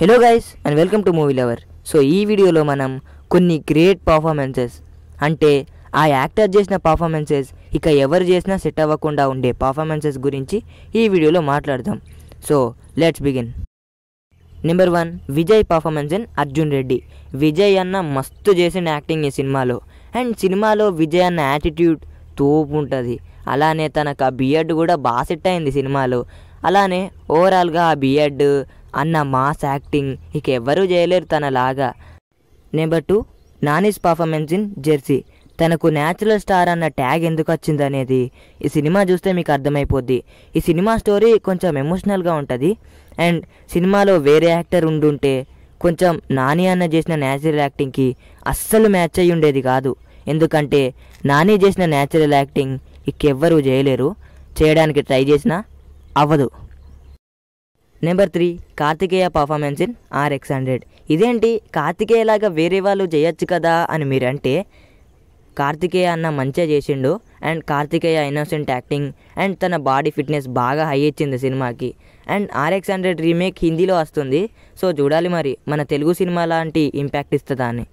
hello guys and welcome to movie lover so ఈ వీడియోలో మనం కొన్ని గ్రేట్ పర్ఫార్మెన్సెస్ అంటే ఆ యాక్టర్ చేసిన పర్ఫార్మెన్సెస్ ఇక ఎవరు చేసినా సెట్ అవ్వకుండా ఉండే పర్ఫార్మెన్సెస్ గురించి ఈ వీడియోలో మాట్లాడదాం so let's begin number one Vijay performance in Arjun Reddy Vijay అన్న మస్తు చేసిన యాక్టింగ్ ఈ సినిమాలో అండ్ సినిమాలో విజయ్ అన్న యాటిట్యూడ్ తోపు ఉంటుంది అలానే తనకు ఆ బియర్డ్ కూడా బాగా సెట్ అయింది సినిమాలో అలానే ఓవరాల్గా ఆ బియర్డ్ అన్న మాస్ యాక్టింగ్ ఇక ఎవ్వరూ చేయలేరు తనలాగా number two Nani's performance in Jersey తనకు న్యాచురల్ స్టార్ అన్న ట్యాగ్ ఎందుకు వచ్చింది అనేది ఈ సినిమా చూస్తే మీకు అర్థమైపోద్ది ఈ సినిమా స్టోరీ కొంచెం ఎమోషనల్గా ఉంటుంది అండ్ సినిమాలో వేరే యాక్టర్ ఉండుంటే కొంచెం నాని అన్న చేసిన న్యాచురల్ యాక్టింగ్కి అస్సలు మ్యాచ్ అయ్యి ఉండేది కాదు ఎందుకంటే నాని చేసిన న్యాచురల్ యాక్టింగ్ ఇంకెవ్వరూ చేయలేరు చేయడానికి ట్రై చేసినా అవ్వదు number three Karthikeya performance in RX hundred ఇదేంటి కార్తికేయలాగా వేరే వాళ్ళు చేయొచ్చు కదా అని మీరు అంటే కార్తికేయ అన్న మంచిగా చేసిండు and Karthikeya innocent acting and తన బాడీ ఫిట్నెస్ బాగా హై ఇచ్చింది సినిమాకి అండ్ ఆర్ఎక్స్ హండ్రెడ్ రీమేక్ హిందీలో వస్తుంది సో చూడాలి మరి మన తెలుగు సినిమా లాంటి ఇంపాక్ట్ ఇస్తుందా అని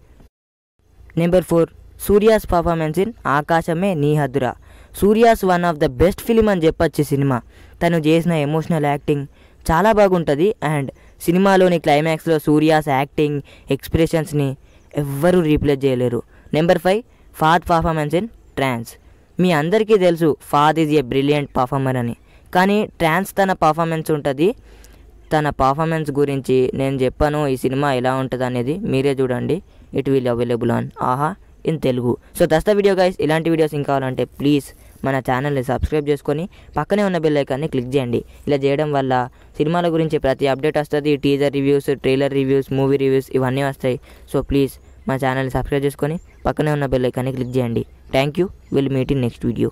number four Surya's performance in ఆకాశమే నీ హద్దురా Surya's one of the best film అని చెప్పొచ్చు సినిమా తను చేసిన ఎమోషనల్ యాక్టింగ్ చాలా బాగుంటుంది అండ్ సినిమాలోని క్లైమాక్స్లో సూర్యాస్ యాక్టింగ్ ఎక్స్ప్రెషన్స్ని ఎవ్వరూ రీప్లేస్ చేయలేరు number five Fahadh performance in Trance మీ అందరికీ తెలుసు Fahadh is a brilliant performer అని కానీ ట్రాన్స్ తన పర్ఫార్మెన్స్ ఉంటుంది తన పర్ఫార్మెన్స్ గురించి నేను చెప్పాను ఈ సినిమా ఎలా ఉంటుంది అనేది మీరే చూడండి it will available on Aha in Telugu so that's the video guys ఇలాంటి వీడియోస్ ఇంకా కావాలంటే ప్లీజ్ మన ఛానల్ని సబ్స్క్రైబ్ చేసుకొని పక్కనే ఉన్న బెల్ ఐకాన్ని క్లిక్ చేయండి ఇలా చేయడం వల్ల సినిమాల గురించి ప్రతి అప్డేట్ వస్తుంది teaser reviews trailer reviews movie reviews ఇవన్నీ వస్తాయి సో ప్లీజ్ మా ఛానల్ని సబ్స్క్రైబ్ చేసుకొని పక్కనే ఉన్న బెల్ ఐకాన్ని క్లిక్ చేయండి thank you will meet in next video